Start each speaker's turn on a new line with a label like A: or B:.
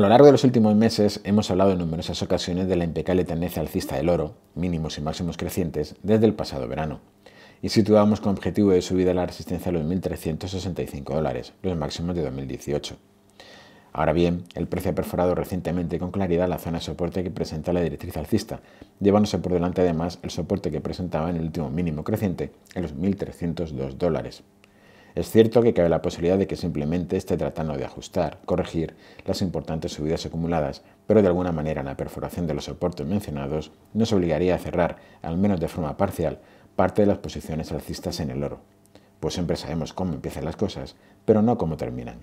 A: A lo largo de los últimos meses hemos hablado en numerosas ocasiones de la impecable tendencia alcista del oro, mínimos y máximos crecientes, desde el pasado verano, y situábamos con objetivo de subida la resistencia a los 1.365 dólares, los máximos de 2018. Ahora bien, el precio ha perforado recientemente con claridad la zona de soporte que presenta la directriz alcista, llevándose por delante además el soporte que presentaba en el último mínimo creciente, en los 1.302 dólares. Es cierto que cabe la posibilidad de que simplemente esté tratando de ajustar, corregir las importantes subidas acumuladas, pero de alguna manera la perforación de los soportes mencionados nos obligaría a cerrar, al menos de forma parcial, parte de las posiciones alcistas en el oro. Pues siempre sabemos cómo empiezan las cosas, pero
B: no cómo terminan.